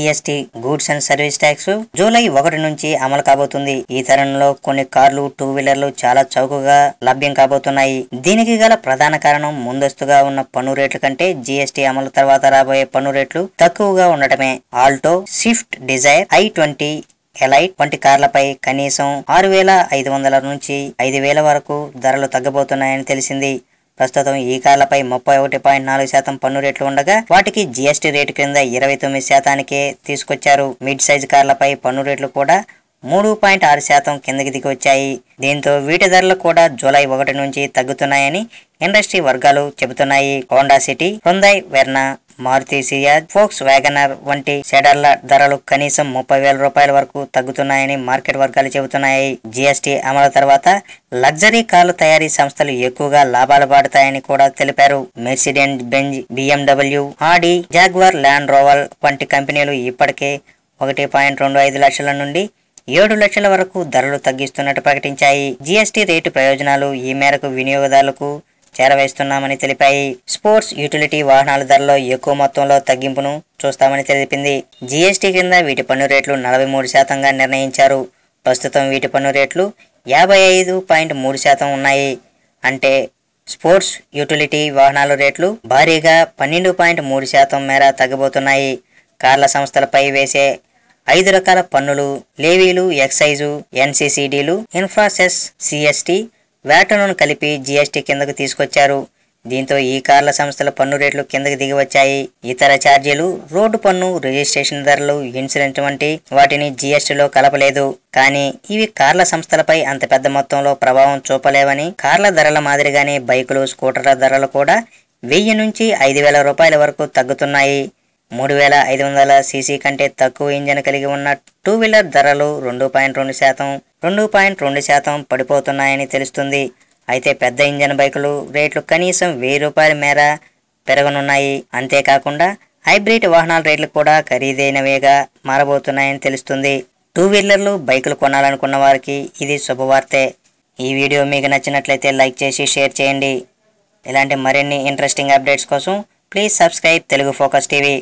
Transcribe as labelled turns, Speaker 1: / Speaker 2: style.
Speaker 1: GST goods and service tax July ఒకటి నుంచి అమలు కాబోతుంది ఈ తరంలో కొన్ని కార్లు టూ వీలర్లు చాలా చౌకగా లభ్యం కాబోతున్నాయి దీనికి గల ప్రధాన కారణం ముందస్తుగా ఉన్న పన్ను రేట్ల కంటే జీఎస్టీ అమలు తర్వాత రాబోయే పన్ను రేట్లు తక్కువగా ఉండటమే Alto Swift Dzire i twenty Elite వంటి కార్లపై కనీసం ఆరు వేల ఐదు వందల నుంచి ఐదు వేల వరకు ధరలు తగ్గబోతున్నాయని తెలిసింది ప్రస్తుతం ఈ కార్లపై ముప్పై ఒకటి పాయింట్ నాలుగు శాతం పన్ను రేట్లు ఉండగా వాటికి జిఎస్టీ రేటు క్రింద ఇరవై తొమ్మిది శాతానికే తీసుకొచ్చారు మిడ్ సైజ్ కార్లపై పన్ను రేట్లు కూడా మూడు పాయింట్ ఆరు శాతం కిందకి దిగి వచ్చాయి దీంతో వీటి ధరలు కూడా జూలై ఒకటి నుంచి తగ్గుతున్నాయని ఇండస్ట్రీ వర్గాలు చెబుతున్నాయి Honda City Hyundai Verna Maruti Ciaz Volkswagen వంటి సెడర్ల ధరలు కనీసం ముప్పై వేల రూపాయల వరకు తగ్గుతున్నాయని మార్కెట్ వర్గాలు చెబుతున్నాయి జిఎస్టి అమలు తర్వాత లగ్జరీ కార్లు తయారీ సంస్థలు ఎక్కువగా లాభాలు పడతాయని కూడా తెలిపారు Mercedes Benz BMW Audi Jaguar Land Rover వంటి కంపెనీలు ఇప్పటికే ఒకటి పాయింట్ రెండు ఐదు లక్షల నుండి ఏడు లక్షల వరకు ధరలు తగ్గిస్తున్నట్టు ప్రకటించాయి జిఎస్టి రేటు ప్రయోజనాలు ఈ మేరకు వినియోగదారులకు చేరవేస్తున్నామని తెలిపాయి స్పోర్ట్స్ యూటిలిటీ వాహనాల ధరలో ఎక్కువ మొత్తంలో తగ్గింపును చూస్తామని తెలిపింది జీఎస్టీ కింద వీటి పన్ను రేట్లు నలభై మూడు శాతంగా నిర్ణయించారు ప్రస్తుతం వీటి పన్ను రేట్లు యాభై ఐదు పాయింట్ మూడు శాతం ఉన్నాయి అంటే స్పోర్ట్స్ యూటిలిటీ వాహనాల రేట్లు భారీగా పన్నెండు పాయింట్ మూడు శాతం మేర తగ్గబోతున్నాయి కార్ల సంస్థలపై వేసే ఐదు రకాల పన్నులు లేవీలు ఎక్సైజు ఎన్సీసీడీలు ఇన్ఫ్రాసెస్ సిఎస్టీ వ్యాటను కలిపి జీఎస్టీ కిందకు తీసుకొచ్చారు దీంతో ఈ కార్ల సంస్థల పన్ను రేట్లు కిందకి దిగి వచ్చాయి ఇతర ఛార్జీలు రోడ్డు పన్ను రిజిస్ట్రేషన్ ధరలు ఇన్సూరెన్స్ వంటి వాటిని జీఎస్టీలో కలపలేదు కానీ ఇవి కార్ల సంస్థలపై అంత పెద్ద మొత్తంలో ప్రభావం చూపలేవని కార్ల ధరల మాదిరిగానే బైకులు స్కూటర్ల ధరలు కూడా వెయ్యి నుంచి ఐదు వేల రూపాయల వరకు తగ్గుతున్నాయి మూడు వేల ఐదు వందల సీసీ కంటే తక్కువ ఇంజన్ కలిగి ఉన్న టూ వీలర్ ధరలు రెండు పాయింట్ రెండు శాతం రెండు పాయింట్ రెండు శాతం పడిపోతున్నాయని తెలుస్తుంది అయితే పెద్ద ఇంజన్ బైకులు రేట్లు కనీసం వెయ్యి రూపాయల మేర పెరగనున్నాయి అంతేకాకుండా హైబ్రిడ్ వాహనాల రేట్లు కూడా ఖరీదైనవేగా మారబోతున్నాయని తెలుస్తుంది టూ వీలర్లు బైకులు కొనాలనుకున్న వారికి ఇది శుభవార్తే ఈ వీడియో మీకు నచ్చినట్లయితే లైక్ చేసి షేర్ చేయండి ఇలాంటి మరిన్ని ఇంట్రెస్టింగ్ అప్డేట్స్ కోసం please subscribe Telugu Focus TV